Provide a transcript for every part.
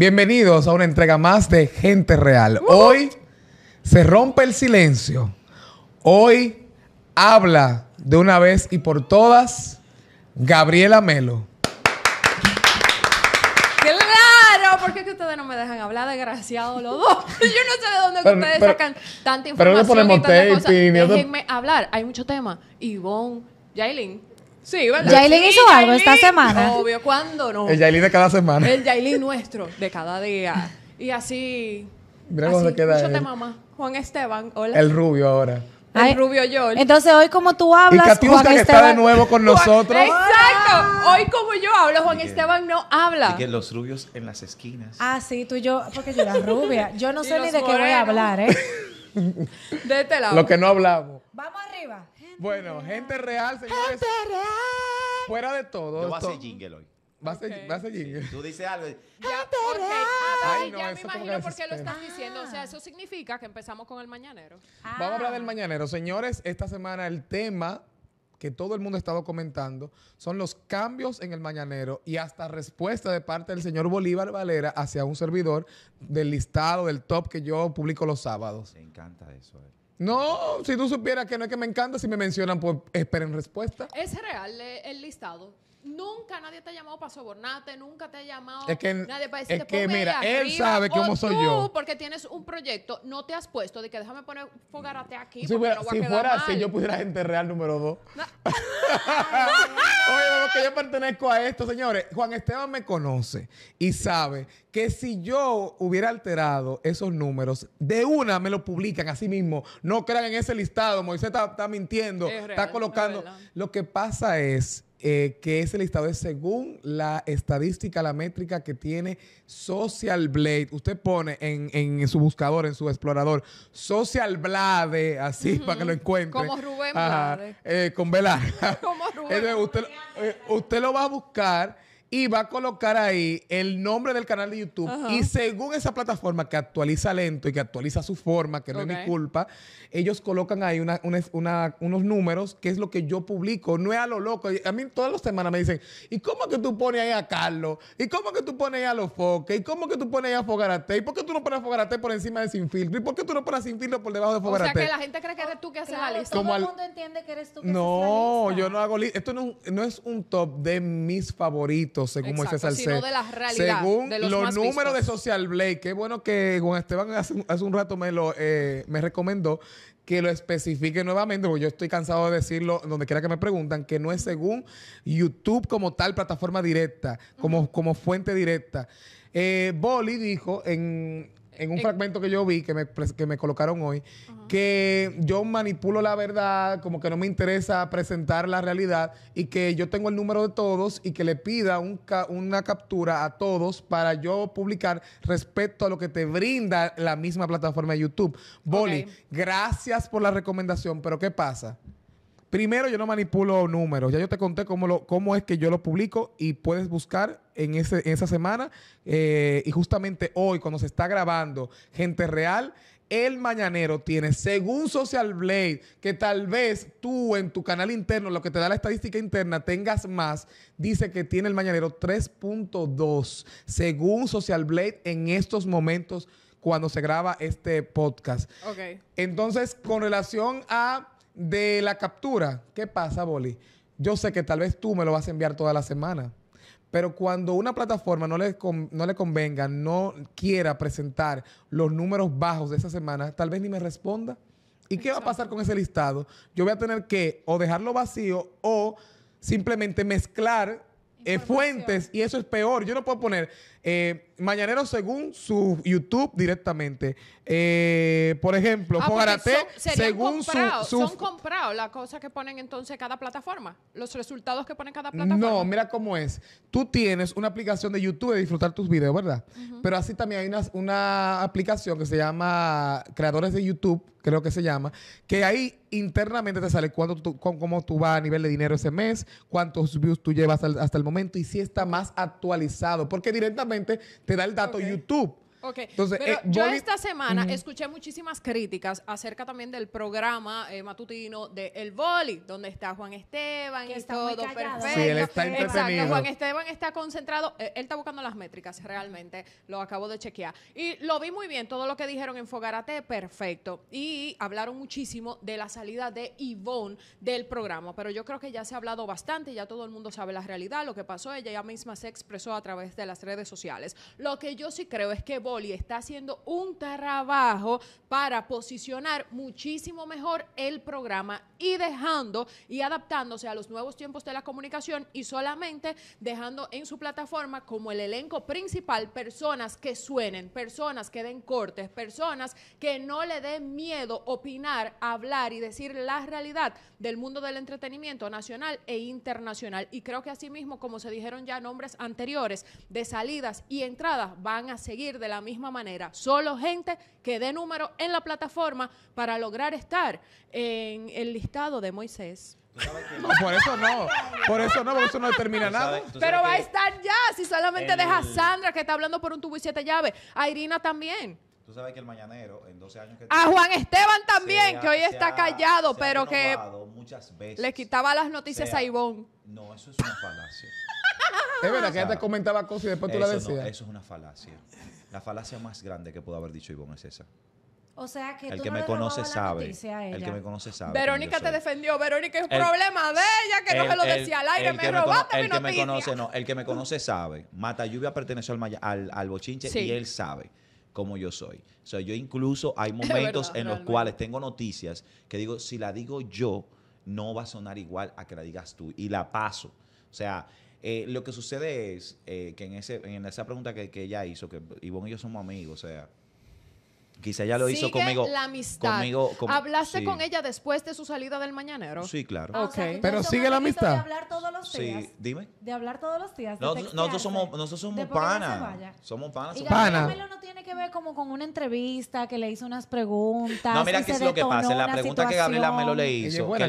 Bienvenidos a una entrega más de Gente Real. Hoy se rompe el silencio. Hoy habla de una vez y por todas Gabriela Melo. Claro, porque que ustedes no me dejan hablar, desgraciado los dos. Yo no sé de dónde ustedes sacan tanta pero no información ponemos y tanta cosa. Déjenme hablar, hay mucho tema. Ivonne, Jailin, Sí, ¿verdad? Yailin hizo algo esta semana. Obvio, ¿cuándo no? El Yailin de cada semana. El Yailin nuestro, de cada día. Y así. Mira cómo se queda. Mamá. Juan Esteban, hola. El rubio ahora. el rubio yo. Entonces, hoy como tú hablas. Y está de nuevo con nosotros. exacto. Ah. Hoy como yo hablo, Juan Esteban no habla. Y que los rubios en las esquinas. Ah, sí, tú y yo, porque yo era rubia. Yo no sé ni de qué voy a hablar, ¿eh? De este lado. Lo que no hablamos. Vamos arriba. Bueno, gente real, señores. Gente real. Fuera de todo. Yo va a hacer jingle hoy. Va a ser, jingle. Tú dices algo. Ya, okay. real. Ay, ya me imagino por qué lo estás diciendo. O sea, eso significa que empezamos con el mañanero. Ah. Vamos a hablar del mañanero. Señores, esta semana el tema que todo el mundo ha estado comentando son los cambios en el mañanero y hasta respuesta de parte del señor Bolívar Valera hacia un servidor del listado, del top que yo publico los sábados. Me encanta eso. Eh. No, si tú supieras que no es que me encanta, si me mencionan, pues esperen respuesta. Es real el, eh, el listado. Nunca nadie te ha llamado para sobornarte, nunca te ha llamado es que, nadie mira, él sabe cómo soy yo. porque tienes un proyecto, no te has puesto de que déjame poner fogarate aquí. Si fuera, si así, yo pudiera enterrar número dos. Oye, lo que yo pertenezco a esto, señores. Juan Esteban me conoce y sabe que si yo hubiera alterado esos números, de una me lo publican así mismo. No crean en ese listado, Moisés está, está mintiendo, está colocando. Lo que pasa es eh, que ese listado es según la estadística, la métrica que tiene Social Blade. Usted pone en, en su buscador, en su explorador, Social Blade, así para que lo encuentre. Como Rubén Blade. Eh, con Velar. Como Rubén. Blade. usted, eh, usted lo va a buscar y va a colocar ahí el nombre del canal de YouTube. Y según esa plataforma que actualiza lento y que actualiza su forma, que no es mi culpa, ellos colocan ahí unos números, que es lo que yo publico. No es a lo loco. A mí todas las semanas me dicen, ¿y cómo que tú pones ahí a Carlos? ¿Y cómo que tú pones ahí a los foques? ¿Y cómo que tú pones ahí a Fogarate? ¿Y por qué tú no pones a Fogarate por encima de Sin Filtro? ¿Y por qué tú no pones Sin Filtro por debajo de Fogarate? O sea, que la gente cree que eres tú que haces la lista. Todo el mundo entiende que eres tú que no, haces yo no hago Esto no es un top de mis favoritos según Moisés Salcedo. Según los, números de Social Blake. qué bueno que Juan Esteban hace, un rato me lo eh, me recomendó que lo especifique nuevamente, porque yo estoy cansado de decirlo donde quiera que me preguntan, que no es según YouTube como tal plataforma directa, como, como fuente directa. Eh, Boli dijo en en un eh, fragmento que yo vi, que me, que me colocaron hoy, que yo manipulo la verdad, como que no me interesa presentar la realidad y que yo tengo el número de todos y que le pida una captura a todos para yo publicar respecto a lo que te brinda la misma plataforma de YouTube. Boli, gracias por la recomendación, pero ¿qué pasa? Primero, yo no manipulo números. Ya yo te conté cómo, lo, cómo es que yo lo publico y puedes buscar en, esa semana. Eh, y justamente hoy, cuando se está grabando Gente Real, el mañanero tiene, según Social Blade, que tal vez tú en tu canal interno, lo que te da la estadística interna, tengas más, dice que tiene el mañanero 3.2, según Social Blade en estos momentos cuando se graba este podcast. Ok. Entonces, con relación a de la captura, ¿qué pasa, Boli? Yo sé que tal vez tú me lo vas a enviar toda la semana, pero cuando una plataforma no le, convenga, no quiera presentar los números bajos de esa semana, tal vez ni me responda. ¿Y qué va a pasar con ese listado? Yo voy a tener que o dejarlo vacío o simplemente mezclar eh, fuentes y eso es peor. Yo no puedo poner eh, Mañanero según su YouTube directamente. Eh, por ejemplo, ah, Fogarate según comprado, su, Son comprados las cosas que ponen entonces cada plataforma. Los resultados que ponen cada plataforma. No, mira cómo es. Tú tienes una aplicación de YouTube de disfrutar tus videos, ¿verdad? Pero así también hay una, aplicación que se llama Creadores de YouTube creo que se llama, que ahí internamente te sale cuánto cómo tú vas a nivel de dinero ese mes, cuántos views tú llevas hasta el, momento y si está más actualizado, porque directamente te da el dato YouTube. Entonces, eh, yo esta semana escuché muchísimas críticas acerca también del programa eh, matutino de El Boli, donde está Juan Esteban está todo perfecto. Juan Esteban está concentrado, eh, él está buscando las métricas realmente, lo acabo de chequear. Y lo vi muy bien, todo lo que dijeron en Fogarate, perfecto. Y hablaron muchísimo de la salida de Ivonne del programa, pero yo creo que ya se ha hablado bastante, ya todo el mundo sabe la realidad, lo que pasó, ella ya misma se expresó a través de las redes sociales. Lo que yo sí creo es que y está haciendo un trabajo para posicionar muchísimo mejor el programa y dejando y adaptándose a los nuevos tiempos de la comunicación y solamente dejando en su plataforma como el elenco principal personas que suenen, personas que den cortes, personas que no le den miedo opinar, hablar y decir la realidad del mundo del entretenimiento nacional e internacional. Y creo que mismo como se dijeron ya nombres anteriores de salidas y entradas, van a seguir de la misma manera. Solo gente que dé número en la plataforma para lograr estar en el listado de Moisés. por eso no. Por eso no, eso no determina nada. Pero va a estar ya, si solamente deja a Sandra, que está hablando por un tubo y siete llaves. A Irina también. Tú sabes que el mañanero, en 12 años que... A Juan Esteban también, que hoy está callado, pero que... Le quitaba las noticias a Ivonne. No, eso es una falacia. es verdad que comentaba cosas y después tú la decías. eso es una falacia. La falacia más grande que pudo haber dicho Ivonne es esa. O sea que el que me conoce sabe. El que me conoce sabe. Verónica te defendió. Verónica es un problema de ella que no se lo decía al aire. Me robaste mi El que me conoce, no. El que me conoce sabe. Mata Lluvia perteneció al, al, bochinche y él sabe cómo yo soy. O sea, yo incluso hay momentos en los cuales tengo noticias que digo, si la digo yo, no va a sonar igual a que la digas tú. Y la paso. O sea, eh, lo que sucede es eh, que en, ese, en esa pregunta que, que ella hizo, que Ivonne y yo somos amigos, o sea, Quizá ella lo hizo conmigo. La amistad. ¿Hablaste con ella después de su salida del mañanero? Sí, claro. Ah, Pero sigue la amistad. De hablar todos los días. Sí, dime. De hablar todos los días. No, nosotros somos, nosotros somos panas. Somos panas. Y Gabriela Melo no tiene que ver como con una entrevista que le hizo unas preguntas. No, mira qué es lo que pasa. La pregunta que Gabriela Melo le hizo, que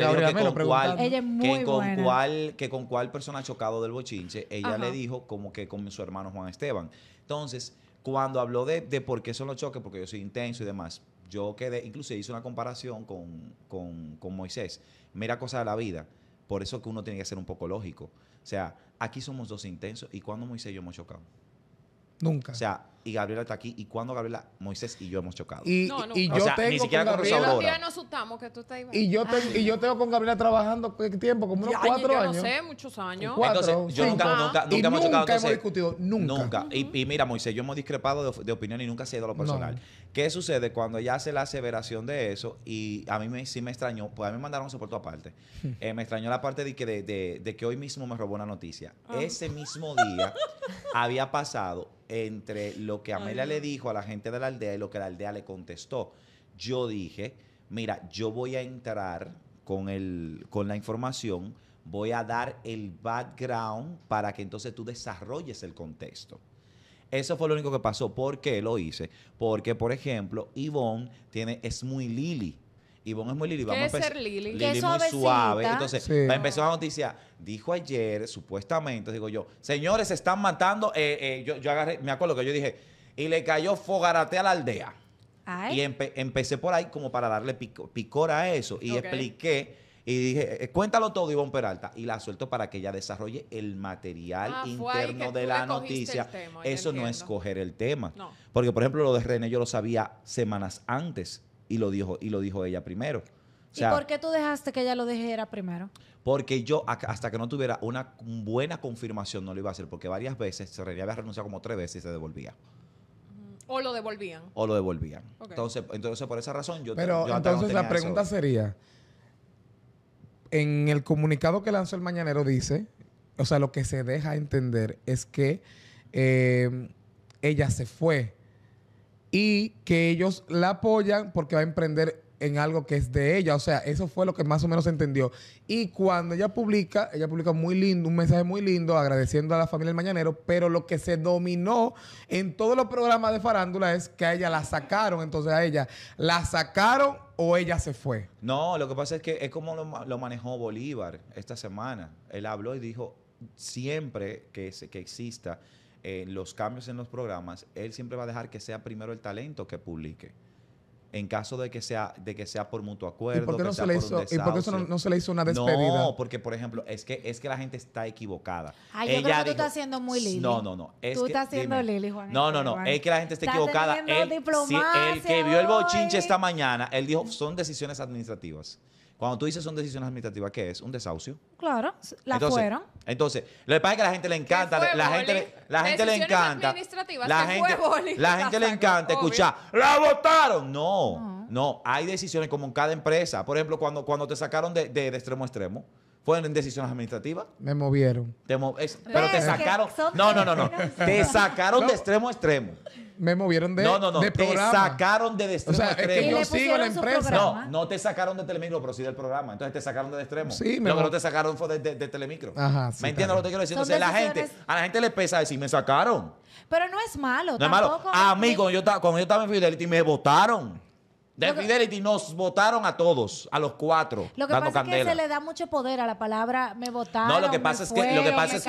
con, cuál, que, con cuál, persona ha chocado del bochinche, ella le dijo como que con su hermano Juan Esteban. Entonces, cuando habló de, por qué son los choques, porque yo soy intenso y demás, yo quedé, incluso hice una comparación con, con, con Moisés. Mira cosa de la vida. Por eso que uno tiene que ser un poco lógico. O sea, aquí somos dos intensos. ¿Y cuándo Moisés y yo hemos chocado? Nunca. O sea, y Gabriela está aquí y cuando Gabriela, Moisés y yo hemos chocado. Y, yo tengo con, Gabriela, Y yo, tengo, con Gabriela trabajando tiempo, como unos cuatro años. no sé, muchos años. Entonces, yo nunca, hemos chocado. Nunca hemos discutido, nunca. Nunca. y, mira, Moisés, yo hemos discrepado de, opinión y nunca se ha ido lo personal. ¿Qué sucede cuando ella hace la aseveración de eso? Y a mí me, sí me extrañó, pues a mí me mandaron un soporte aparte. Eh, me extrañó la parte de que, de, que hoy mismo me robó una noticia. Ah. Ese mismo día había pasado entre lo que Amelia le dijo a la gente de la aldea y lo que la aldea le contestó. Yo dije, mira, yo voy a entrar con, con la información, voy a dar el background para que entonces tú desarrolles el contexto. Eso fue lo único que pasó. ¿Por qué lo hice? Porque, por ejemplo, Yvonne tiene, es muy Lili Ivonne es muy Lili. Vamos a ser Lili? es muy suave. Entonces, empezó la noticia. Dijo ayer, supuestamente, digo yo, señores, se están matando. Eh, eh, yo, agarré, me acuerdo que yo dije, y le cayó fogarate a la aldea. Y empecé por ahí como para darle picor a eso. Y expliqué. Y dije, eh, cuéntalo todo, Ivonne Peralta. Y la suelto para que ella desarrolle el material ah, interno de la noticia. eso no es coger el tema. Porque, por ejemplo, lo de René yo lo sabía semanas antes. Y lo dijo, y lo dijo ella primero. ¿Y por qué tú dejaste que ella lo dijera primero? Porque yo, hasta que no tuviera una buena confirmación, no lo iba a hacer, porque varias veces, se había renunciado como tres veces y se devolvía. O lo devolvían. O lo devolvían. Entonces, entonces, por esa razón, yo. Pero entonces la pregunta sería: en el comunicado que lanzó el Mañanero dice, o sea, lo que se deja entender es que eh, ella se fue y que ellos la apoyan porque va a emprender en algo que es de ella. O sea, eso fue lo que más o menos se entendió. Y cuando ella publica, ella publica muy lindo, un mensaje muy lindo, agradeciendo a la familia del Mañanero, pero lo que se dominó en todos los programas de farándula es que a ella la sacaron, entonces a ella la sacaron o ella se fue. No, lo que pasa es que es como lo, manejó Bolívar esta semana. Él habló y dijo, siempre que, que exista eh, los cambios en los programas, él siempre va a dejar que sea primero el talento que publique. En caso de que sea, de que sea por mutuo acuerdo, no se le hizo, no, se le hizo una despedida? No, porque, por ejemplo, es que, es que la gente está equivocada. Ay, Ella yo creo que tú estás siendo muy Lili. No, no, no. tú estás siendo Lili, Juan. No, no, no. Es que la gente está, equivocada. el que vio el bochinche esta mañana, él dijo, son decisiones administrativas. Cuando tú dices son decisiones administrativas, ¿qué es? Un desahucio. Claro, la fueron. Entonces, lo que pasa es que a la gente le encanta, la, gente, le, la gente le encanta, la gente, la gente le encanta Escucha, la votaron. No, no, hay decisiones como en cada empresa. Por ejemplo, cuando, cuando te sacaron de extremo a extremo, en decisiones administrativas. Me movieron. pero te sacaron. No, no, no, no. te sacaron de extremo a extremo. Me movieron de. No, no, no. te sacaron de, extremo o sea, a extremo. Es que yo sigo la empresa. No, no te sacaron de Telemicro, pero sí del programa. Entonces te sacaron de extremo. Sí, me no, te sacaron de, de, Telemicro. Ajá. ¿Me entiendes lo que quiero decir? Entonces, la gente, a la gente le pesa decir, me sacaron. Pero no es malo. No es malo. A mí, cuando yo, estaba, cuando yo estaba en Fidelity, me votaron. De Fidelity nos votaron a todos, a los cuatro. Lo que pasa es que se le da mucho poder a la palabra me votaron. No, lo que pasa es que, lo que pasa es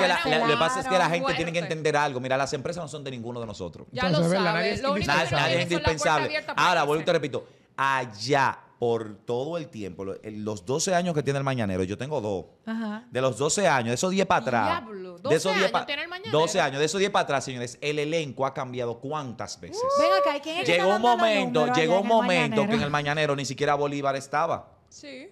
que la, gente tiene que entender algo. Mira, las empresas no son de ninguno de nosotros. Ya lo nadie es, nadie, es indispensable. Ahora, vuelvo y te repito, allá por todo el tiempo, los 12 años que tiene el mañanero, yo tengo dos. De los 12 años, esos 10 para atrás. 12 de esos años, 12 años. De esos 10 para atrás, señores, el elenco ha cambiado cuántas veces. Uh. llegó un momento, llegó un momento que en el mañanero ni siquiera Bolívar estaba. Sí.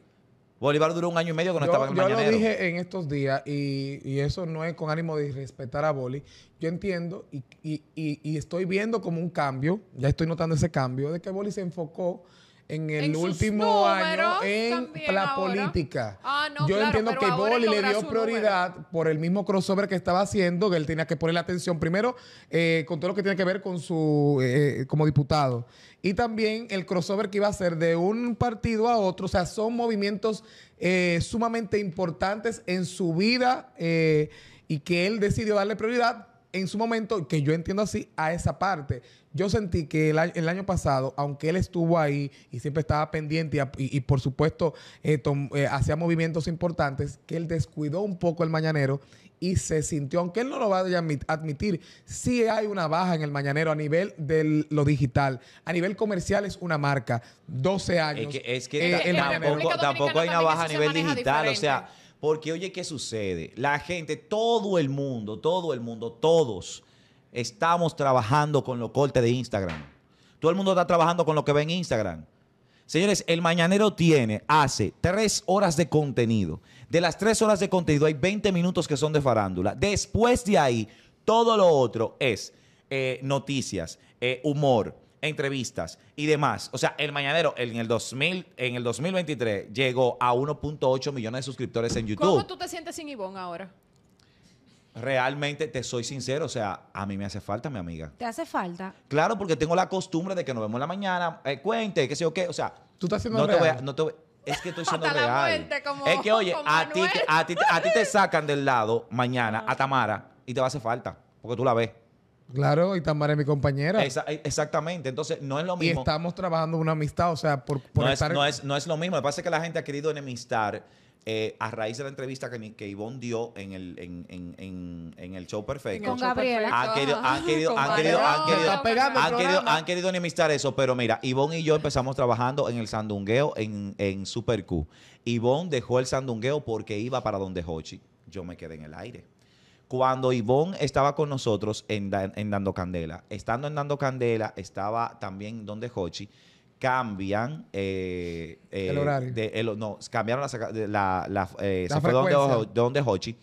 Bolívar duró un año y medio que estaba en el mañanero. Yo lo dije en estos días, y, eso no es con ánimo de respetar a Boli. Yo entiendo y, y, estoy viendo como un cambio, ya estoy notando ese cambio, de que Boli se enfocó en el último año en la política. Ah, Yo entiendo que Boli le dio prioridad por el mismo crossover que estaba haciendo, que él tenía que poner la atención primero eh, con todo lo que tiene que ver con su eh, como diputado. Y también el crossover que iba a hacer de un partido a otro. O sea, son movimientos eh, sumamente importantes en su vida y que él decidió darle prioridad en su momento, que yo entiendo así, a esa parte. Yo sentí que el año, el año pasado, aunque él estuvo ahí y siempre estaba pendiente y, por supuesto eh, eh, hacía movimientos importantes, que él descuidó un poco el mañanero y se sintió, aunque él no lo vaya a admitir, sí hay una baja en el mañanero a nivel de lo digital. A nivel comercial es una marca, 12 años. Es que, tampoco, hay una baja a nivel digital, o sea porque oye, ¿qué sucede? La gente, todo el mundo, todo el mundo, todos estamos trabajando con lo corte de Instagram. Todo el mundo está trabajando con lo que ve en Instagram. Señores, el mañanero tiene, hace tres horas de contenido. De las tres horas de contenido hay 20 minutos que son de farándula. Después de ahí, todo lo otro es eh, noticias, eh, humor, entrevistas y demás. O sea, el Mañanero en el, 2000, en el 2023 llegó a 1.8 millones de suscriptores en YouTube. ¿Cómo tú te sientes sin Ivonne ahora? Realmente te soy sincero, o sea, a mí me hace falta, mi amiga. ¿Te hace falta? Claro, porque tengo la costumbre de que nos vemos en la mañana, eh, cuente, qué sé yo qué, o sea. Tú estás haciendo no Te voy a, es que estoy siendo real. es que, oye, a, ti, a ti te sacan del lado mañana a Tamara y te va a hacer falta, porque tú la ves. Claro, y Tamara es mi compañera. Eh, exactamente, entonces no es lo mismo. Y estamos trabajando una amistad, o sea, por, no, es, no, es, lo mismo, lo que pasa que la gente ha querido enemistar eh, a raíz de la entrevista que, que Ivonne dio en el, en, en, en, el show perfecto. Con Han querido, enemistar eso, pero mira, Ivonne y yo empezamos trabajando en el sandungueo en, en Super Q. Ivonne dejó el sandungueo porque iba para donde Hochi. Yo me quedé en el aire cuando Ivonne estaba con nosotros en, en, Dando Candela, estando en Dando Candela, estaba también donde Hochi, cambian eh, el eh, horario. no, cambiaron la, eh, la, se fue donde, Hochi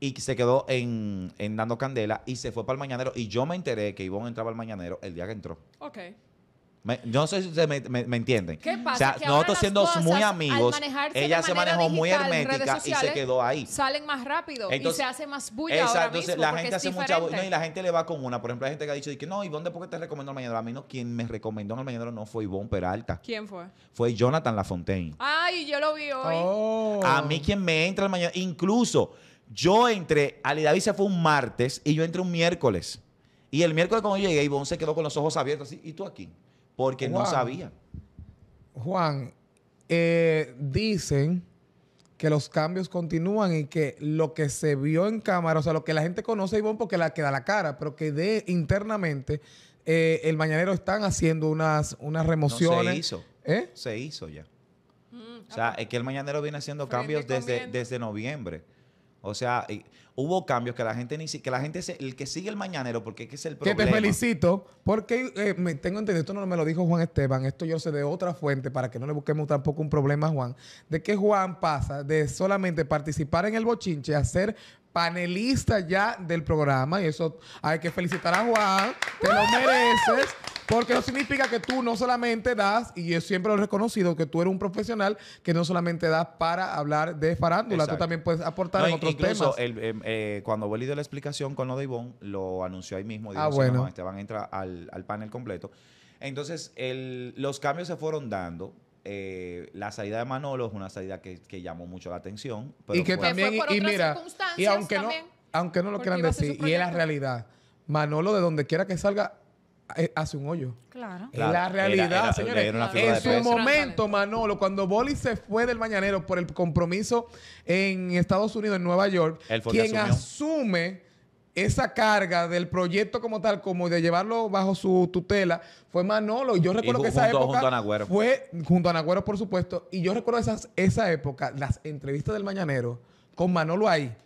y se quedó en, en, Dando Candela y se fue para el Mañanero. Y yo me enteré que Ivonne entraba al Mañanero el día que entró. Ok yo no sé si ustedes me, entienden. ¿Qué pasa? O sea, nosotros siendo muy amigos, ella se manejó muy hermética y se quedó ahí. Salen más rápido y se hace más bulla. Exacto, la gente hace mucha bulla. y la gente le va con una. Por ejemplo, hay gente que ha dicho, que, no, dónde ¿por qué te recomendó el mañanero? A mí no, quien me recomendó el mañanero no fue Ivonne Peralta. ¿Quién fue? Fue Jonathan Lafontaine. Ay, yo lo vi hoy. Oh. A mí quien me entra el mañanero, incluso yo entré, Ali se fue un martes y yo entré un miércoles. Y el miércoles cuando llegué, Ivonne se quedó con los ojos abiertos ¿y tú aquí? porque no sabían. Juan, eh, dicen que los cambios continúan y que lo que se vio en cámara, o sea, lo que la gente conoce a Ivonne porque la queda la cara, pero que internamente eh, el mañanero están haciendo unas, unas remociones. se hizo. ¿Eh? Se hizo ya. Mm, o sea, es que el mañanero viene haciendo cambios desde, desde noviembre. O sea, hubo cambios que la gente ni que la gente el que sigue el mañanero porque es el problema. Que te felicito porque eh, me tengo entendido esto no me lo dijo Juan Esteban, esto yo sé de otra fuente para que no le busquemos tampoco un problema a Juan, de que Juan pasa de solamente participar en el bochinche a ser panelista ya del programa y eso hay que felicitar a Juan, que lo mereces. Porque eso significa que tú no solamente das, y yo siempre lo he reconocido, que tú eres un profesional que no solamente das para hablar de farándula, tú también puedes aportar en otros temas. El, em, eh, cuando Boli de la explicación con lo de Ivonne, lo anunció ahí mismo. Dijo, ah, bueno. a Esteban entra al, al, panel completo. Entonces, los cambios se fueron dando. Eh, la salida de Manolo es una salida que, llamó mucho la atención. y que también, y, mira, y aunque no, aunque no lo quieran decir, y es la realidad. Manolo, de donde quiera que salga, eh, hace un hoyo. Claro. la realidad, en su momento, Manolo, cuando Boli se fue del Mañanero por el compromiso en Estados Unidos, en Nueva York, quien asume esa carga del proyecto como tal, como de llevarlo bajo su tutela, fue Manolo. Y yo recuerdo que esa época junto a fue junto a Nagüero, por supuesto. Y yo recuerdo esas, esa época, las entrevistas del Mañanero con Manolo ahí.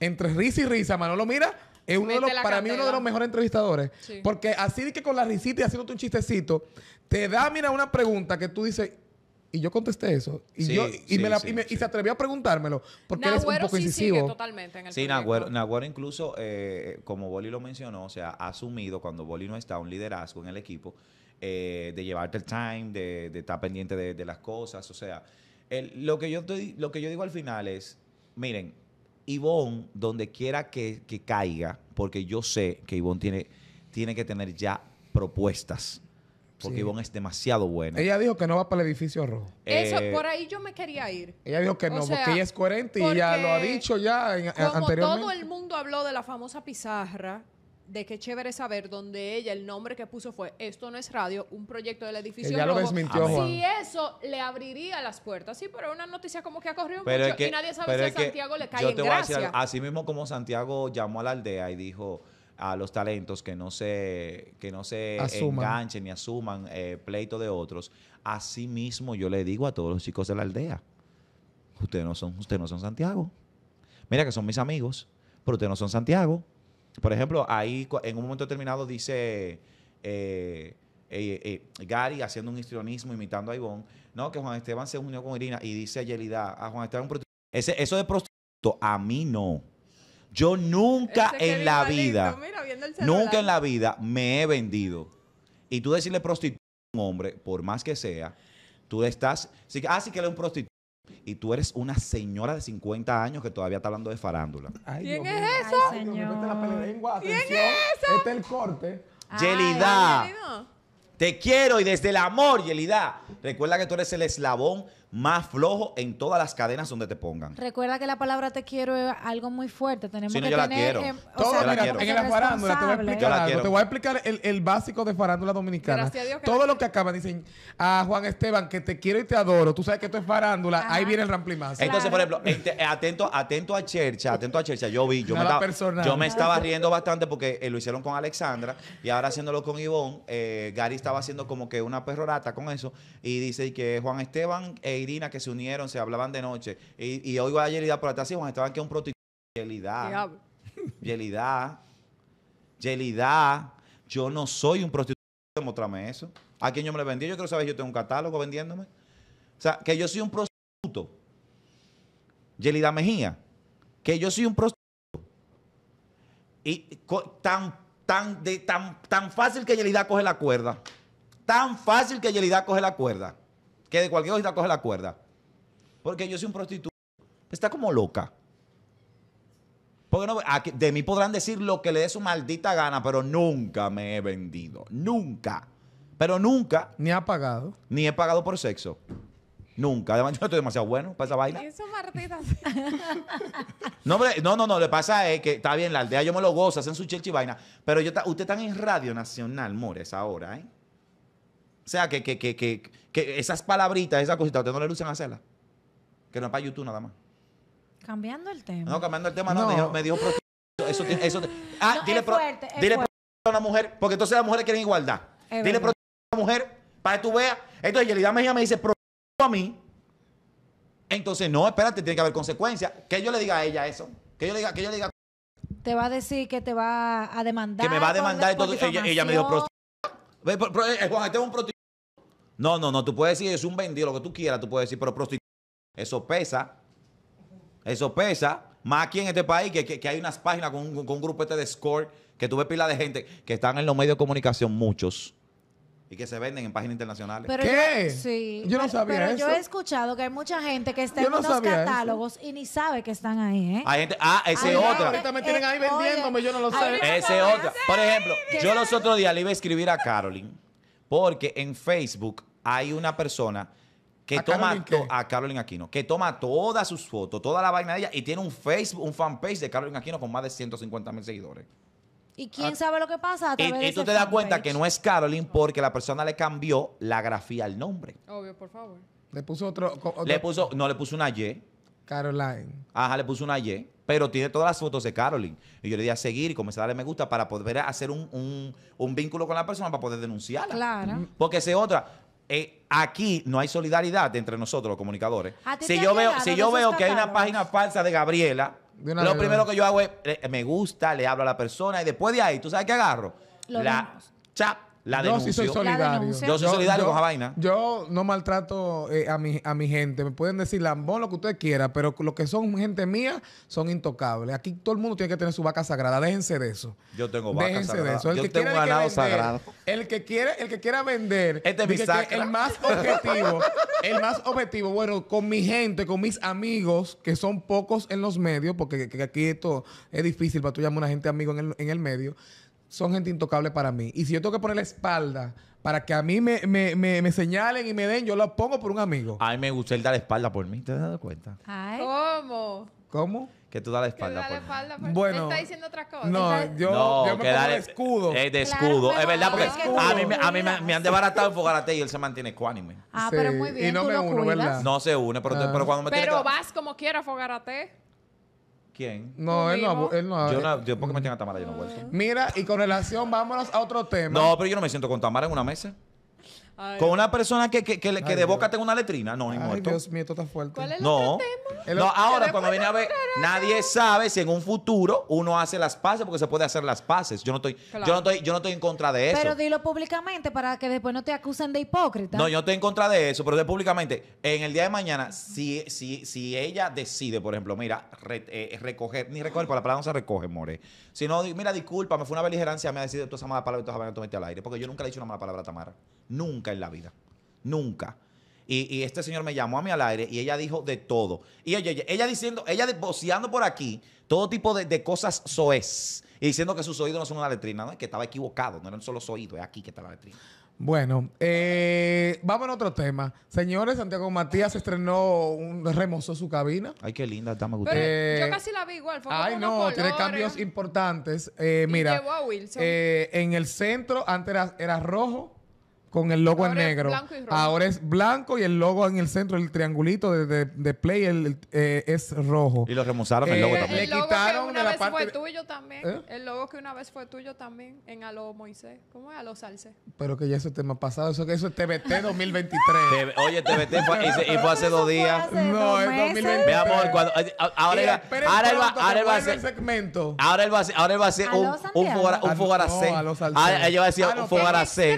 Entre risa y risa, Manolo, mira, es uno de los, para mí uno de los mejores entrevistadores. Porque así que con la risita y haciéndote un chistecito, te da, mira, una pregunta que tú dices, y yo contesté eso. Y, yo, y, me la, se atrevió a preguntármelo. Porque es un poco incisivo. Sigue totalmente en el sí, Nahuero, incluso, eh, como Boli lo mencionó, o sea, ha asumido cuando Boli no está un liderazgo en el equipo eh, de llevarte el time, de, estar pendiente de, las cosas. O sea, lo, que yo lo que yo digo al final es, miren, Ivonne, donde quiera que, caiga, porque yo sé que Ivonne tiene, tiene que tener ya propuestas. Porque es demasiado buena. Ella dijo que no va para el edificio rojo. Eso, eh, por ahí yo me quería ir. Ella dijo que no, porque ella es coherente y ya lo ha dicho ya en, eh, como Todo el mundo habló de la famosa pizarra de qué chévere saber, dónde ella el nombre que puso fue Esto no es radio, un proyecto del edificio. Ella lo desmintió, Si eso le abriría las puertas, sí, pero una noticia como que ha corrido pero mucho que, y nadie sabe si a Santiago le cae yo así mismo como Santiago llamó a la aldea y dijo a los talentos que no se, que no se enganchen ni asuman eh, pleito de otros, así mismo yo le digo a todos los chicos de la aldea, ustedes no son, ustedes no son Santiago. Mira que son mis amigos, pero ustedes no son Santiago. Por ejemplo, ahí en un momento determinado dice eh, eh, eh, Gary haciendo un histrionismo imitando a Ivonne, ¿no? Que Juan Esteban se unió con Irina y dice a Yelida, a Juan Esteban Ese, eso de prostituto, a mí no. Yo nunca en la vida, nunca en la vida me he vendido. Y tú decirle prostituto a un hombre, por más que sea, tú estás. Así que, ah, sí que es un prostituto. Y tú eres una señora de 50 años que todavía está hablando de farándula. ¿Quién es eso? señor. ¿Quién es eso? Este es el corte. Yelida. Te quiero y desde el amor, Yelida. Recuerda que tú eres el eslabón más flojo en todas las cadenas donde te pongan. Recuerda que la palabra te quiero es algo muy fuerte. Tenemos que tener, la En la farándula te voy a explicar el, básico de farándula dominicana. Gracias a Dios Todo lo que acaban dicen a Juan Esteban que te quiero y te adoro. Tú sabes que esto es farándula. Ahí viene el ramplimazo. Entonces, por ejemplo, este, atento, atento a Chercha, atento a Chercha. Yo vi, yo, me, estaba, yo me estaba riendo bastante porque eh, lo hicieron con Alexandra y ahora haciéndolo con Ivonne. Eh, Gary estaba haciendo como que una perrorata con eso y dice que Juan Esteban eh, Irina que se unieron, se hablaban de noche. Y, hoy va a Yelida por la y Juan Esteban que un prostituto. Yelida. Yelida. Yelida. Yo no soy un prostituto. Demostrame eso. ¿A quién yo me lo vendí? Yo quiero saber, yo tengo un catálogo vendiéndome. O sea, que yo soy un prostituto. Yelida Mejía. Que yo soy un prostituto. Y tan, tan, de, tan, tan fácil que Yelida coge la cuerda. Tan fácil que Yelida coge la cuerda que de cualquier cosita coge la cuerda. Porque yo soy un prostituto. Está como loca. Porque de mí podrán decir lo que le dé su maldita gana, pero nunca me he vendido. Nunca. Pero nunca. Ni ha pagado. Ni he pagado por sexo. Nunca. Además, yo estoy demasiado bueno para esa vaina. no, no, no, no. Lo pasa es que está bien, la aldea yo me lo gozo, hacen su chelchi vaina. Pero yo, usted está en Radio Nacional, Mores, ahora, ¿eh? O sea, que, que, que, que esas palabritas, esas cositas, ustedes no le lucen a hacerlas. Que no es para YouTube nada más. Cambiando el tema. No, cambiando el tema, no. Me dijo, eso, eso, Ah, dile, es dile a una mujer, porque entonces las mujeres quieren igualdad. dile protección a una mujer para que tú veas. Entonces Yelida Mejía me dice, pro a mí. Entonces, no, espérate, tiene que haber consecuencias. Que yo le diga a ella eso. Que yo le diga, que yo le diga. Te va a decir que te va a demandar. Que me va a demandar. Entonces, ella, ella, me dijo, eh, Juan, este es un prostituto. No, no, no, tú puedes decir es un vendido, lo que tú quieras, tú puedes decir, pero prostituto. Eso pesa. Eso pesa. Más aquí en este país que, hay unas páginas con un, grupo este de score que tú ves pila de gente que están en los medios de comunicación, muchos y que se venden en páginas internacionales. ¿Qué? Yo, sí. no sabía yo he escuchado que hay mucha gente que está en los catálogos y ni sabe que están ahí, ¿eh? Hay gente, ah, ese es otra. Ahorita me tienen ahí vendiéndome, yo no lo sé. Ese otra. Por ejemplo, yo los otros días le iba a escribir a Carolyn porque en Facebook hay una persona que toma a Carolyn Aquino, que toma todas sus fotos, toda la vaina de ella y tiene un Facebook, un fanpage de Carolyn Aquino con más de 150 mil seguidores. Y ah, quién sabe lo que pasa a Y tú te das cuenta que no es Caroline porque la persona le cambió la grafía al nombre. Obvio, por favor. Le puso otro. Le puso, no, le puso una Y. Caroline. Ajá, le puso una Y. Pero tiene todas las fotos de Caroline. Y yo le di a seguir y comencé a darle me gusta para poder hacer un, vínculo con la persona para poder denunciarla. Claro. Porque es otra. Eh, aquí no hay solidaridad entre nosotros, los comunicadores. Si yo veo, si yo veo que hay una página falsa de Gabriela, lo primero que yo hago es, eh, me gusta, le hablo a la persona y después de ahí, ¿tú sabes qué agarro? la, la Yo soy solidario. Yo soy solidario con esa vaina. Yo no maltrato eh, a, mi, a mi gente. Me pueden decir lambón, lo que usted quiera, pero lo que son gente mía son intocables. Aquí todo el mundo tiene que tener su vaca sagrada. Déjense de eso. Yo tengo vaca Déjense de eso. El que tengo ganado sagrado. El que, quiera, vender. Este el más objetivo. el más objetivo. Bueno, con mi gente, con mis amigos, que son pocos en los medios, porque aquí esto es difícil para tú llamar a una gente amigo en el, en el medio son gente intocable para mí. Y si yo tengo que poner la espalda para que a mí me, me, me, me señalen y me den, yo lo pongo por un amigo. Ay, me gusta el dar la espalda por mí, ¿te has dado cuenta? Ay. ¿Cómo? ¿Cómo? Que tú das la espalda. Que da la espalda por... Bueno. Está diciendo otra cosa. No, yo, no, me pongo de escudo. Es eh, de escudo. es verdad, porque a mí, me, han debaratado en Fogarate y él se mantiene ecuánime. Ah, pero muy bien. Y no me uno, ¿verdad? No se une, pero, ah. cuando me Pero vas como quiera, Fogarate. ¿Quién? No, él no, él no. Yo, eh, no, yo porque me mm. tengo a Tamara, yo no vuelvo. Mira, y con relación, vámonos a otro tema. No, pero yo no me siento con Tamara en una mesa con una persona que, que, que, de boca tenga una letrina. No, ni muerto. Dios mío, esto está fuerte. ¿Cuál es el no. Tema? no, ahora cuando viene a ver, nadie sabe si en un futuro uno hace las paces porque se puede hacer las paces. Yo no estoy, yo no estoy, yo no estoy en contra de eso. Pero dilo públicamente para que después no te acusen de hipócrita. No, yo no estoy en contra de eso, pero dilo públicamente, en el día de mañana, si, si, si ella decide, por ejemplo, mira, eh, recoger, ni recoger, por la palabra no se recoge, more. Si no, mira, disculpa, me fue una beligerancia, me ha decidido tú esa mala palabra y tú vas a al aire. Porque yo nunca le he dicho una mala palabra a Tamara. Nunca en la vida. Nunca. Y, este señor me llamó a mí al aire y ella dijo de todo. Y ella, ella, ella diciendo, ella voceando por aquí todo tipo de, cosas soez y diciendo que sus oídos no son una letrina, ¿no? que estaba equivocado, no eran solo los oídos, es aquí que está la letrina. Bueno, eh, vamos a otro tema. Señores, Santiago Matías estrenó, un, remozó su cabina. Ay, qué linda está, me gustó. Eh, yo casi la vi igual. ay, no, tiene cambios importantes. Eh, mira, en el centro antes era rojo, con el logo en negro. Ahora es blanco y el logo en el centro, el triangulito de, de, Play el, eh, es rojo. Y lo remozaron el logo eh, también. El logo que una vez fue tuyo también. ¿Eh? El logo que una vez fue tuyo también en alo Moisés. ¿Cómo es alo Salce? Pero que ya eso me ha pasado. Eso, eso es TBT 2023. Oye, TBT fue, y, fue hace dos días. no, es 2023. veamos cuando, ahora, ahora, él va, ahora va a hacer. Segmento. Ahora él va a hacer, ahora va a un, un, ah, ella va a decir ah, un fogaracé.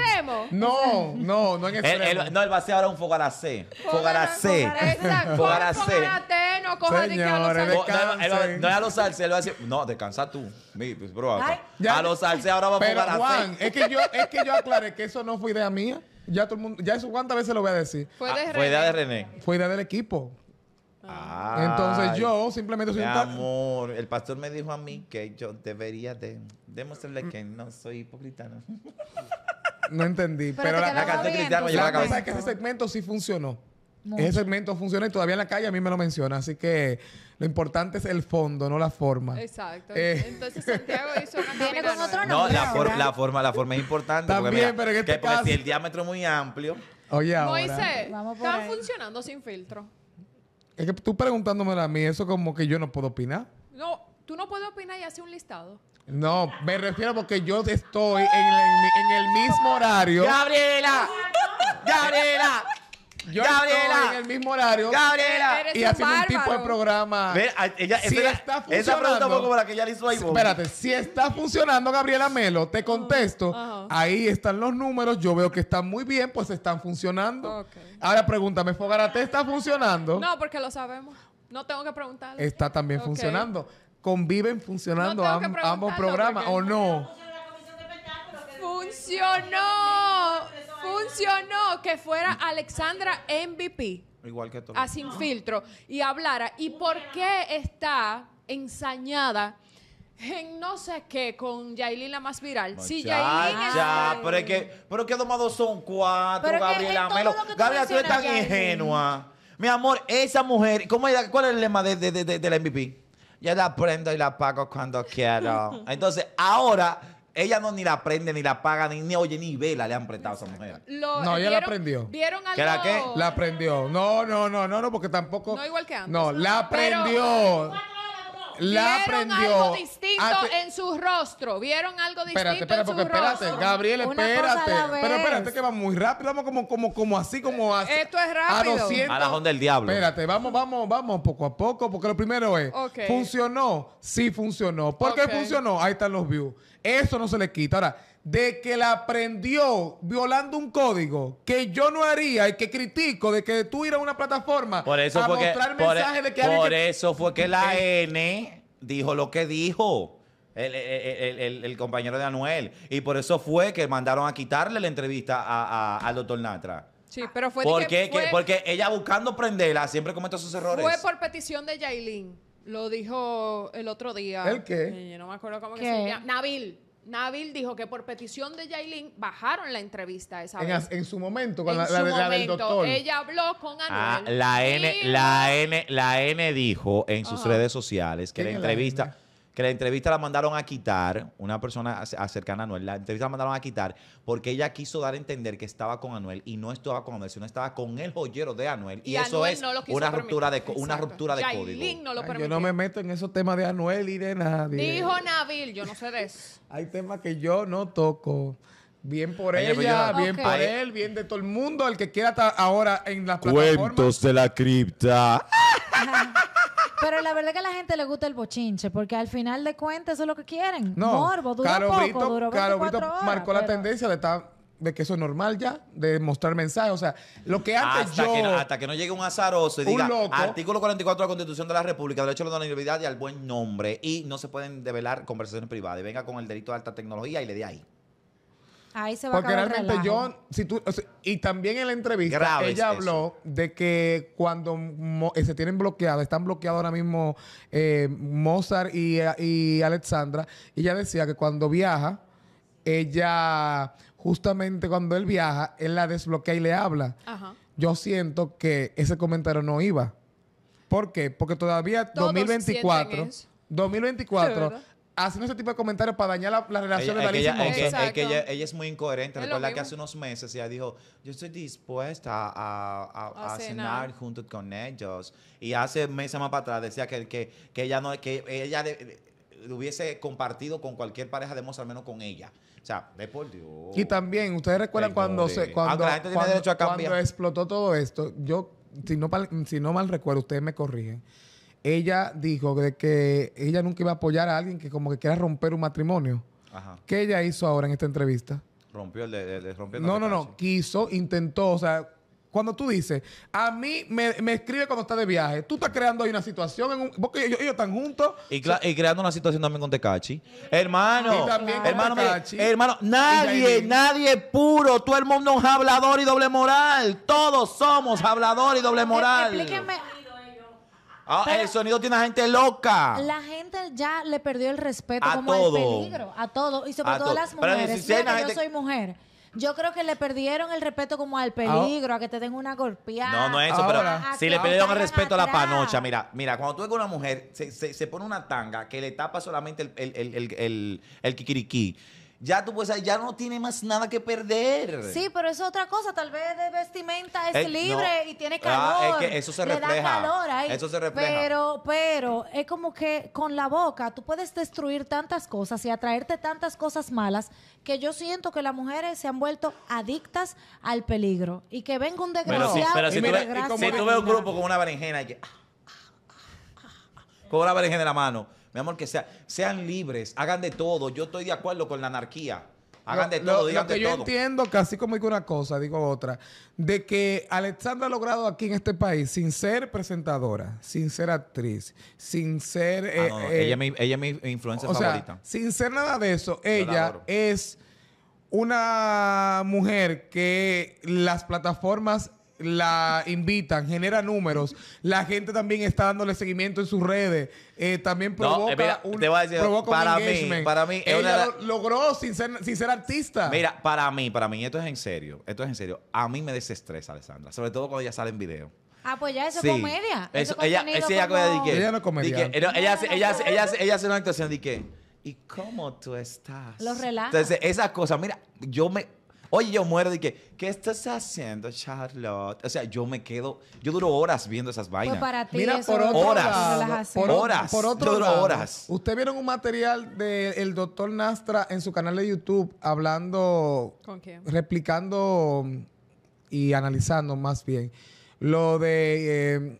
No, no, no, no en extremo. El, él va a vacío ahora un fogaracé. Fogaracé. C. No coja que a los No es a los él va a no, descansa tú. Pues, a los alces ahora va a fogaracé. Juan, es que, yo, es que yo aclaré que eso no fue idea mía. Ya todo el mundo, ya eso cuántas veces lo voy a decir. Fue, ah, idea de René. Fue idea del equipo. Ah, Entonces yo simplemente soy un amor, el pastor me dijo a mí que yo debería de demostrarle que no soy hipócrita. No entendí. Pero, la, la, canción Es que ese segmento sí funcionó. Ese segmento funciona y todavía en la calle a mí me lo menciona. Así que lo importante es el fondo, no la forma. Exacto. Eh. Entonces Santiago hizo Viene con otro No, la, la, forma, la forma es importante. También, pero este si el diámetro es muy amplio. Oye, ahora. está funcionando sin filtro. Es que tú preguntándome a mí, eso como que yo no puedo opinar. No, tú no puedes opinar y hacer un listado. No, me refiero porque yo estoy en el, mismo horario. ¡Gabriela! ¡Gabriela! Yo Gabriela, estoy en el mismo horario. Gabriela. Y un tipo de programa. Si está funcionando. la que Espérate, si está funcionando Gabriela Melo, te ah, contesto. Ahí están los números, yo veo que están muy bien, pues están funcionando. Ahora pregúntame, ¿Fogarate está funcionando? No, porque lo sabemos. No tengo que preguntar. Está también funcionando conviven funcionando ambos programas o no. Funcionó, funcionó que fuera Alexandra MVP. Igual que todo. A sin filtro y hablara. ¿Y por qué está ensañada? en no sé qué con Yailin la más viral. Sí, si Yailin ya, pero es que, pero que domados son cuatro, Gabriela Melo. Gabriela, tú eres tan ingenua. Mi amor, esa mujer, ¿cómo ¿cuál es el lema de, de, de la MVP? Yo la prendo y la pago cuando quiero. Entonces, ahora ella no ni la prende, ni la paga, ni, oye, ni vela le han prestado a esa mujer. Eh, no, ella la aprendió prendió. ¿Vieron algo? ¿Que la qué? La prendió. No, no, no, no, no, porque tampoco. No igual que antes. No, la aprendió la vieron algo distinto en su rostro. Vieron algo distinto en su rostro espérate, Gabriel, espérate. Pero espérate que va muy rápido, vamos como, como, como así, como así. esto es rápido. A A la Honda del Diablo. Espérate, vamos, vamos, vamos poco a poco, porque lo primero es, ¿funcionó? Sí funcionó. ¿Por qué funcionó? Ahí están los views. Eso no se le quita. Ahora, de que la prendió violando un código que yo no haría y que critico de que tú ir a una plataforma por eso porque, mostrar e- mensajes de que Por eso fue que la eh. N dijo lo que dijo. El, compañero de Anuel. Y por eso fue que mandaron a quitarle la entrevista a, al doctor Natra. Sí, pero fue porque, porque ella buscando prenderla siempre comete sus errores. Fue por petición de Yailin. Lo dijo el otro día. ¿El qué? Eh, no me acuerdo cómo que se Nabil. Nabil dijo que por petición de Yailin bajaron la entrevista esa en, vez. En su momento, con la, Ella habló con ah, Anuel. la, N, la, N, la N dijo en sus redes sociales que la entrevista que la entrevista la mandaron a quitar, una persona cercana a Anuel, la entrevista la mandaron a quitar porque ella quiso dar a entender que estaba con Anuel y no estaba con Anuel, sino estaba con el joyero de Anuel. Y, eso es una, ruptura de, una ruptura de, código. yo no me meto en esos temas de Anuel y de nadie. Dijo Nabil, yo no sé de eso. Hay temas que yo no toco. Bien por ella, bien por él, bien de todo el mundo, el que quiera estar ahora en la Cuentos de la cripta. Pero la verdad es que a la gente le gusta el bochinche, porque al final de cuentas eso es lo que quieren. No, Morbo, dura Caro poco, Brito, marcó la tendencia de estar de que eso es normal ya, de mostrar mensajes. O sea, lo que antes hasta Que hasta que no llegue un azaroso y diga, loco, artículo 44 de la Constitución de la República, derecho a la anonimidad y al buen nombre, y no se pueden develar conversaciones privadas, y venga con el delito de alta tecnología y le dé ahí. Ahí se va Porque a Porque realmente yo, si tú, y también en la entrevista, ella habló de que cuando eh, se tienen bloqueados, están bloqueados ahora mismo eh, Mozart y, y Alexandra, ella decía que cuando viaja, ella, justamente cuando él viaja, él la desbloquea y le habla. Ajá. Yo siento que ese comentario no iba. ¿Por qué? Porque todavía 2024... 2024, haciendo ese tipo de comentarios para dañar las relaciones relación de Dalí es que, ella, es muy incoherente. Recuerda que hace unos meses ella dijo, yo estoy dispuesta a, cenar. junto con ellos. Y hace meses más para atrás decía que, que, que ella no, que ella hubiese compartido con cualquier pareja de moza, al menos con ella. O sea, de por Dios. Y también, ¿ustedes recuerdan cuando, se, explotó todo esto? Yo, si no, si no mal recuerdo, ustedes me corrigen ella dijo de que ella nunca iba a apoyar a alguien que como que quiera romper un matrimonio. Ajá. ¿Qué ella hizo ahora en esta entrevista? Rompió, el de... rompió No, no, no. Quiso, intentó. O sea, cuando tú dices, a mí me, escribe cuando está de viaje, tú estás creando ahí una situación. En porque ellos, están juntos. Y, creando una situación también con Tecachi. Hermano, y hermano, hermano, nadie, nadie puro. tú el mundo es hablador y doble moral. Todos somos hablador y doble eh, moral. Explíqueme Ah, el sonido tiene gente loca. La gente ya le perdió el respeto como al peligro, a todo, y sobre todo a las mujeres. yo soy mujer. Yo creo que le perdieron el respeto como al ah. peligro, a que te den una golpeada. No, no es eso, pero si le perdieron el respeto a la panocha, mira, mira, cuando tú ves con una mujer, se, se, pone una tanga que le tapa solamente el, el, el, el, el kikiriki ya tú puedes, ya no tiene más nada que perder. Sí, pero es otra cosa. Tal vez de vestimenta es libre y tiene calor. eso se refleja. Eso se refleja. Pero, pero es como que con la boca tú puedes destruir tantas cosas y atraerte tantas cosas malas que yo siento que las mujeres se han vuelto adictas al peligro y que venga un desgraciado. Pero si, tú, ves un grupo con una berenjena y que. con una berenjena en la mano mi amor, que sea, sean libres, hagan de todo. Yo estoy de acuerdo con la anarquía. Hagan de todo, de digan lo que yo entiendo, casi como digo una cosa, digo otra, de que Alexandra ha logrado aquí en este país, sin ser presentadora, sin ser actriz, sin ser... Ah, ella, eh, me eh, ella, es mi influencia favorita. sin ser nada de eso, ella es una mujer que las plataformas la invitan, genera números, la gente también está dándole seguimiento en sus redes, eh, también eh, provoca, un, te voy a decir, para Mí, para mí, ella lo, logró sin ser, sin ser, artista. Mira, para mí, para mí, esto es en serio, esto es en serio. A mí me desestresa, Alessandra, sobre todo cuando ella sale en video. Ah, pues ya eso es comedia. Eso, ella, es ella, ella no comedia. Ella, hace una actuación de que, ¿y cómo tú estás? Los relaja. Entonces, esas cosas, mira, yo me Oye, yo muero de que, ¿qué estás haciendo, Charlotte? O sea, yo me quedo, yo duro horas viendo esas pues vainas. para Mira, por horas, por, horas, por otro yo horas. Usted vieron un material del doctor Nastra en su canal de YouTube hablando, replicando y analizando más bien lo de eh,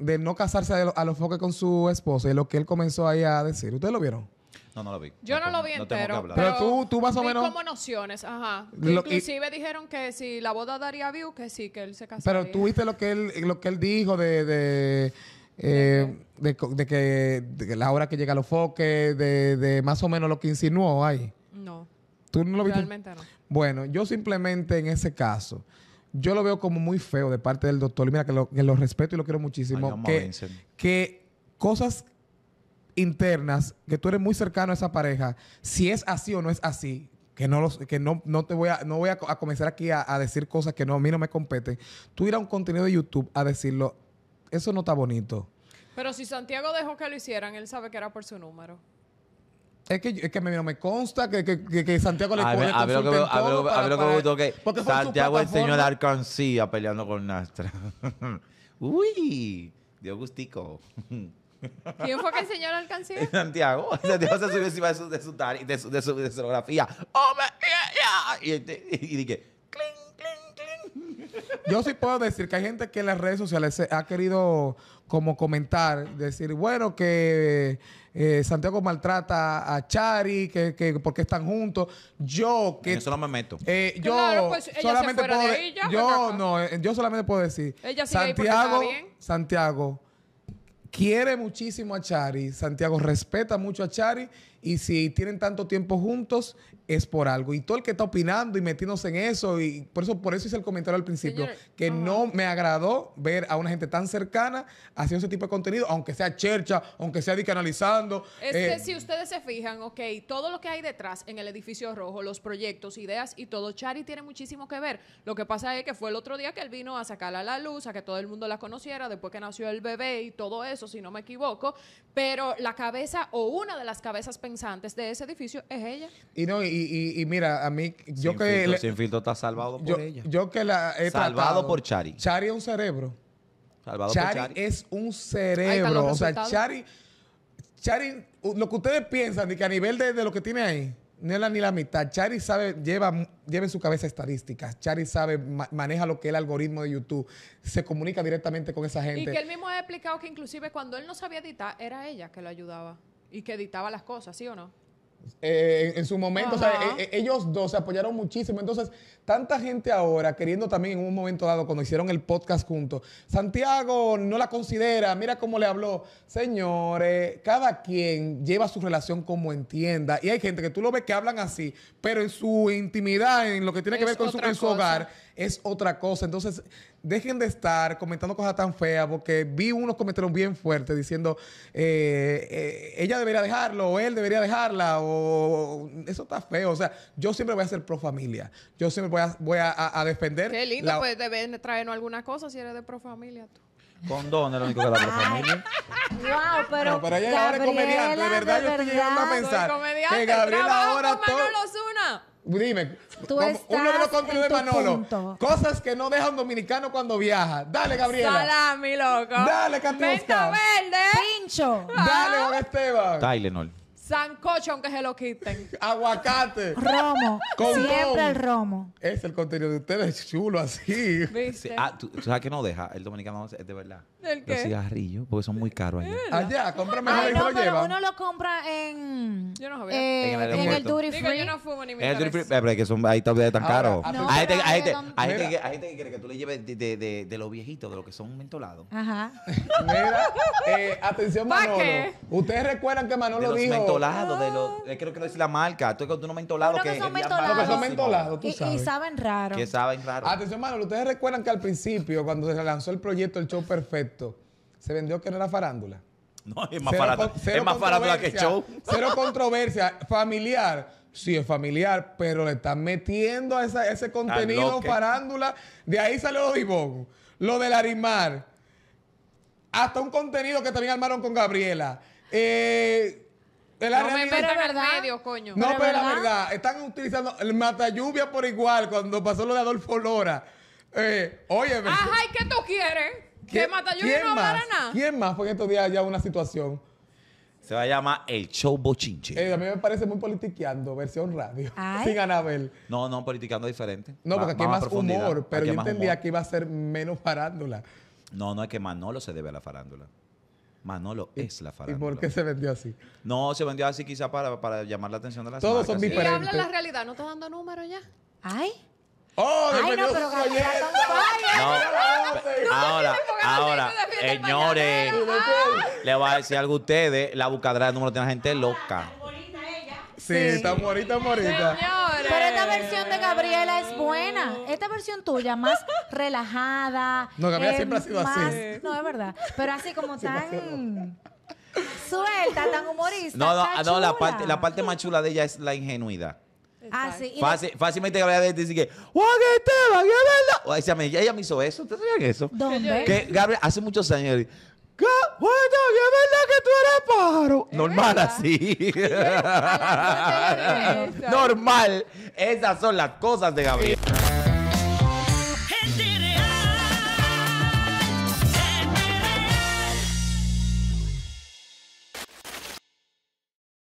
de no casarse a lo a con su esposa y lo que él comenzó ahí a decir. ¿Ustedes lo vieron? No, no lo vi. Yo no, lo vi entero. Pero, tú, tú más o vi menos. como nociones, ajá. Inclusive dijeron que si la boda daría view, que sí, que él se casaría. Pero tú viste lo que él, lo que él dijo de. de eh, de, que, la hora que llega a los foques, de, de más o menos lo que insinuó ahí. No. ¿Tú no lo viste? Realmente no. Bueno, yo simplemente en ese caso, yo lo veo como muy feo de parte del doctor. Y mira, que lo, que lo respeto y lo quiero muchísimo. que, que cosas internas, que tú eres muy cercano a esa pareja, si es así o no es así, que no los, que no, no te voy a, no voy a, comenzar aquí a, decir cosas que no, a mí no me competen, tú ir a un contenido de YouTube a decirlo, eso no está bonito. Pero si Santiago dejó que lo hicieran, él sabe que era por su número. Es que, a no me consta que, que, que Santiago le a a ver lo que a que, Santiago enseñó a peleando con Nastra. Uy, dio gustico. ¿Quién fue que enseñó la alcancía? Santiago. Santiago se subió encima de su, de de su, de su, ¡Oh, me, este, Y, y dije, ¡cling, cling, Yo sí puedo decir que hay gente que en las redes sociales ha querido como comentar, decir, bueno, que eh, Santiago maltrata a Chari, que, que porque están juntos. Yo que En no me meto. Eh, yo pues, solamente puedo yo pues, no, eh, yo solamente puedo decir Santiago Santiago quiere muchísimo a Chari, Santiago respeta mucho a Chari y si tienen tanto tiempo juntos, es por algo. Y todo el que está opinando y metiéndose en eso, y por eso, por eso hice el comentario al principio, que no me agradó ver a una gente tan cercana haciendo ese tipo de contenido, aunque sea chercha, aunque sea dicanalizando. Es que eh, si ustedes se fijan, ok, todo lo que hay detrás en el edificio rojo, los proyectos, ideas y todo, Chari tiene muchísimo que ver. Lo que pasa es que fue el otro día que él vino a sacarla a la luz, a que todo el mundo la conociera, después que nació el bebé y todo eso, si no me equivoco. Pero la cabeza o una de las cabezas pensantes antes de ese edificio es ella. Y no, y, mira, a mí, yo que. está salvado por ella. Yo que la. He salvado por Chari. Chari es un cerebro. Salvado por Chari. es un cerebro. O sea, Chari. Chari, lo que ustedes piensan y que a nivel de, lo que tiene ahí, ni ni la mitad. Chari sabe, lleva, lleva en su cabeza estadísticas. Chari sabe, maneja lo que es el algoritmo de YouTube. Se comunica directamente con esa gente. Y que él mismo ha explicado que inclusive cuando él no sabía editar, era ella que lo ayudaba. Y que editaba las cosas, ¿sí o no? Eh, en su momento, eh, ellos dos se apoyaron muchísimo. Entonces, tanta gente ahora queriendo también en un momento dado, cuando hicieron el podcast juntos, Santiago no la considera, mira cómo le habló. Señores, cada quien lleva su relación como entienda. Y hay gente que tú lo ves que hablan así, pero en su intimidad, en lo que tiene que ver con su, con su hogar, es otra cosa. Entonces, dejen de estar comentando cosas tan feas, porque vi unos comentarios bien fuertes diciendo, eh, eh, ella debería dejarlo, o él debería dejarla, o eso está feo. O sea, yo siempre voy a ser pro familia. Yo siempre voy a, voy a, defender. Qué lindo, pues deben traernos alguna cosa si eres de pro familia tú. Condón es lo único que la pro familia. Wow, pero. No, pero ella Gabriela, es comediante. De verdad, yo estoy llegando a pensar. Que Gabriela ahora. Todo... Dime, Tú estás uno de los de Manolo, cosas que no deja un dominicano cuando viaja. Dale, Gabriela. mi loco. Dale, Menta verde. Pincho. Dale, Juan ah. Esteban. Tylenol. Sancocho, aunque se lo quiten. Aguacate. Romo. Siempre el romo. Es el contenido de ustedes, chulo así. ¿Viste? Ah, tú sabes que no deja el dominicano, es de verdad. ¿El qué? Los cigarrillos, porque son muy caros allá. Allá, compra mejor y no, lo uno lo compra en. Yo no sabía. Eh, en el en, yo no fumo ni me En el Free, eh, pero es que son ahí todavía tan caros. hay, gente, que, quiere que tú le lleves de, de, de, de los viejitos, de los que son mentolados. Ajá. Mira, eh, atención Manolo. qué? Ustedes recuerdan que De los dijo. mentolados, de los. mentolados, creo que no es la marca. Tú que unos mentolados que que. mentolados. Y, saben raro. Que saben raro. Atención Manolo, ustedes recuerdan que al principio, cuando se lanzó el proyecto El Show Perfecto, se vendió que no era farándula. No, es más, farándula, es que show. Cero controversia, familiar. Sí, es familiar, pero le están metiendo a, ese contenido farándula. De ahí salió lo de lo del Arimar. Hasta un contenido que también armaron con Gabriela. Eh, el no medio, coño. No, pero, la verdad, están utilizando el mata lluvia por igual cuando pasó lo de Adolfo Lora. Eh, oye, Ajá, ¿y qué tú quieres? ¿Quién más? ¿Quién más? Porque estos días ya una situación. Se va a llamar El Show Bochinche. Eh, a mí me parece muy politiqueando, versión radio. Sin Anabel. No, no, politiqueando diferente. No, porque aquí hay más humor, pero yo entendía que iba a ser menos farándula. No, no, es que Manolo se debe a la farándula. Manolo es la farándula. ¿Y por qué se vendió así? No, se vendió así quizá para, llamar la atención de las Todos son diferentes. Y habla la realidad, ¿no está dando números ya? Ay. Oh, no, pero Gabriela ahora, ahora, señores, le voy a decir algo a ustedes. La buscadera de número tiene gente loca. Sí, está morita, morita. Pero esta versión de Gabriela es buena. Esta versión tuya, más relajada. No, Gabriela eh, siempre ha sido así. No, es verdad. Pero así como tan suelta, tan humorista. No, no, no la parte más chula de ella es la ingenuidad. Ah, fácilmente Gabriela dice que Juan Esteban, qué verdad. Ella me, ella me hizo eso. ¿Ustedes sabían eso? ¿Dónde? Que Gabriela, hace muchos años, ¿Qué? es verdad que tú eres pájaro. Normal así. Normal. Esas son las cosas de Gabriel.